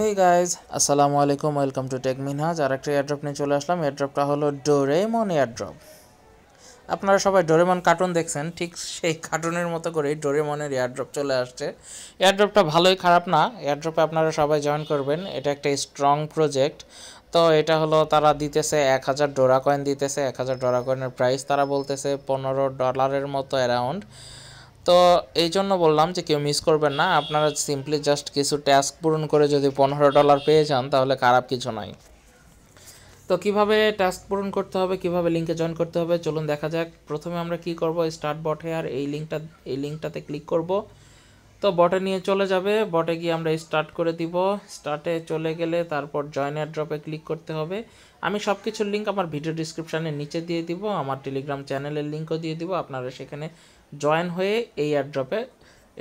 হেই guys আসসালামু আলাইকুম welcome to tech Minhaj আর একটা এয়ারড্রপ নিয়ে চলে আসলাম এয়ারড্রপটা হলো ডোরেমন এয়ারড্রপ আপনারা সবাই ডোরেমন কার্টুন দেখছেন ঠিক সেই কার্টুনের মতো করেই ডোরেমনের এয়ারড্রপ চলে আসছে এয়ারড্রপটা ভালোই খারাপ না এয়ারড্রপে আপনারা সবাই জয়েন করবেন এটা একটা স্ট্রং প্রজেক্ট তো এটা হলো তারা দিতেছে এক হাজার ডোরা কয়েন দিতেছে এক হাজার ডোরা কয়েনের প্রাইস তারা বলতেছে পনেরো ডলারের মতো অ্যারাউন্ড তো এই জন্য বললাম যে কেউ মিস করবেন না আপনারা সিম্পলি জাস্ট কিছু টাস্ক পূরণ করে যদি পনেরো ডলার পেয়ে যান তাহলে খারাপ কিছু নাই তো কিভাবে টাস্ক পূরণ করতে হবে কিভাবে লিঙ্কে জয়েন করতে হবে চলুন দেখা যাক প্রথমে আমরা কি করব স্টার্ট বট হেয়ার এই লিঙ্কটা এই লিঙ্কটাতে ক্লিক করব তো বটে নিয়ে চলে যাবে বটে গিয়ে আমরা স্টার্ট করে দিব স্টার্টে চলে গেলে তারপর জয়েন ড্রপে ক্লিক করতে হবে আমি সব কিছুর লিঙ্ক আমার ভিডিও ডিসক্রিপশানে নিচে দিয়ে দিব আমার টেলিগ্রাম চ্যানেলের লিঙ্কও দিয়ে দিব আপনারা সেখানে জয়েন হয়ে এই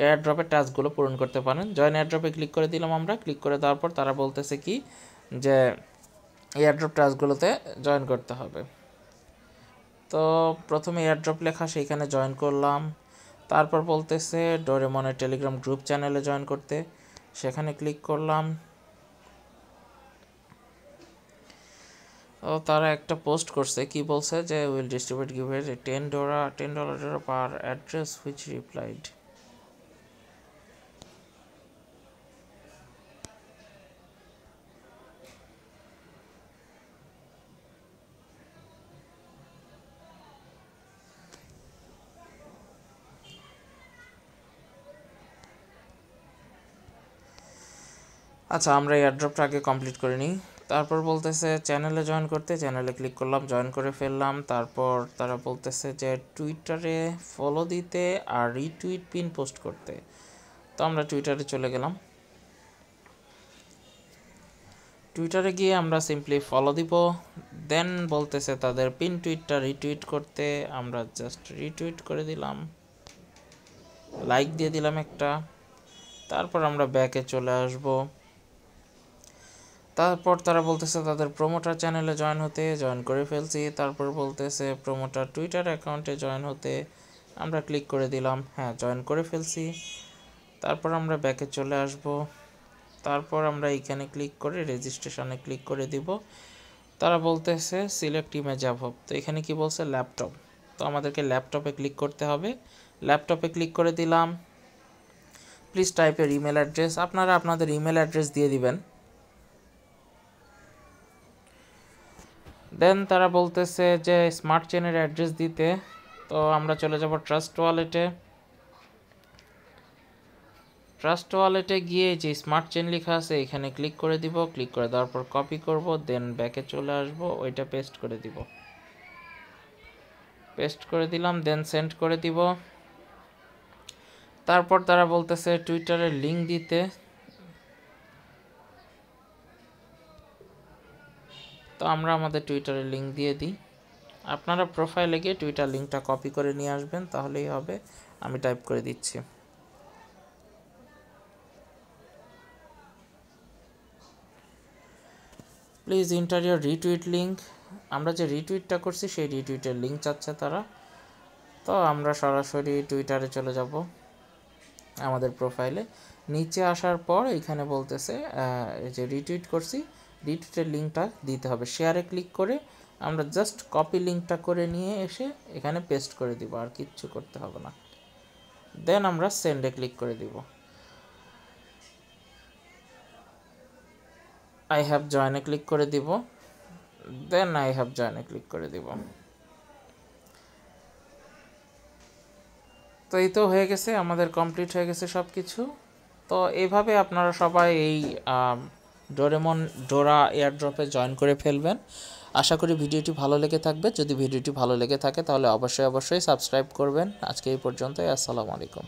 এয়ার ড্রপের টাস্কগুলো পূরণ করতে পারেন জয়েন ড্রপে ক্লিক করে দিলাম আমরা ক্লিক করে দেওয়ার পর তারা বলতেছে কি যে ড্রপ টাস্কগুলোতে জয়েন করতে হবে তো প্রথমে ড্রপ লেখা সেইখানে জয়েন করলাম তারপর বলতেছে ডোরেমনের টেলিগ্রাম গ্রুপ চ্যানেলে জয়েন করতে সেখানে ক্লিক করলাম তারা একটা পোস্ট করছে কি বলছে যে উইল ডিস্ট্রিবিউট গিভের ten Dora ten dollar per address which replied আচ্ছা আমরা এয়ারড্রপটা আগে কমপ্লিট করে নিই তারপর বলতেছে চ্যানেলে জয়েন করতে চ্যানেলে ক্লিক করলাম জয়েন করে ফেললাম তারপর তারা বলতেছে যে টুইটারে ফলো দিতে আর রিটুইট পিন পোস্ট করতে তো আমরা টুইটারে চলে গেলাম টুইটারে গিয়ে আমরা সিম্পলি ফলো দিব দেন বলতেছে তাদের পিন টুইটটা রিটুইট করতে আমরা জাস্ট রিটুইট করে দিলাম লাইক দিয়ে দিলাম একটা তারপর আমরা ব্যাকে চলে আসবো তারপর তারা বলতেছে তাদের প্রোমোটার চ্যানেলে জয়েন হতে জয়েন করে ফেলছি তারপর বলতেছে প্রোমোটার টুইটার অ্যাকাউন্টে জয়েন হতে আমরা ক্লিক করে দিলাম হ্যাঁ জয়েন করে ফেলছি তারপর আমরা ব্যাকে চলে আসব তারপর আমরা এইখানে ক্লিক করে রেজিস্ট্রেশনে ক্লিক করে দিব তারা বলতেছে সিলেক্ট ইমেজ অ্যাভব তো এখানে কি বলছে ল্যাপটপ তো আমাদেরকে ল্যাপটপে ক্লিক করতে হবে ল্যাপটপে ক্লিক করে দিলাম প্লিজ টাইপের ইমেল অ্যাড্রেস আপনারা আপনাদের ইমেল অ্যাড্রেস দিয়ে দিবেন দেন তারা বলতেছে যে স্মার্ট চেনের অ্যাড্রেস দিতে তো আমরা চলে যাব ট্রাস্ট ওয়ালেটে ট্রাস্ট ওয়ালেটে গিয়ে যে স্মার্ট চেন লেখা আছে এখানে ক্লিক করে দিব ক্লিক করে দেওয়ার পর কপি করব দেন ব্যাকে চলে আসব ওইটা পেস্ট করে দিব পেস্ট করে দিলাম দেন সেন্ড করে দিব তারপর তারা বলতেছে টুইটারের লিঙ্ক দিতে তো আমরা আমাদের টুইটারের লিঙ্ক দিয়ে দিই আপনারা প্রোফাইলে গিয়ে টুইটার লিঙ্কটা কপি করে নিয়ে আসবেন তাহলেই হবে আমি টাইপ করে দিচ্ছি please enter your retweet link আমরা যে রিটুইটটা করছি সেই রিটুইটের লিঙ্ক চাচ্ছে তারা তো আমরা সরাসরি টুইটারে চলে যাব আমাদের প্রোফাইলে নিচে আসার পর এখানে বলতেছে যে রিটুইট করছি ডিটিটের লিঙ্কটা দিতে হবে শেয়ারে ক্লিক করে আমরা জাস্ট কপি লিঙ্কটা করে নিয়ে এসে এখানে পেস্ট করে দিব আর কিচ্ছু করতে হবে না দেন আমরা সেন্ডে ক্লিক করে দিব আই হ্যাভ জয়েনে ক্লিক করে দিব দেন আই হ্যাভ জয়েনে ক্লিক করে দিব তো এই তো হয়ে গেছে আমাদের কমপ্লিট হয়ে গেছে সব কিছু তো এভাবে আপনারা সবাই এই ডোরেমন ডোরা এয়ারড্রপে জয়েন করে ফেলবেন আশা করি ভিডিওটি ভালো লেগে থাকবে যদি ভিডিওটি ভালো লেগে থাকে তাহলে অবশ্যই অবশ্যই সাবস্ক্রাইব করবেন আজকে এই পর্যন্তই আসসালামু আলাইকুম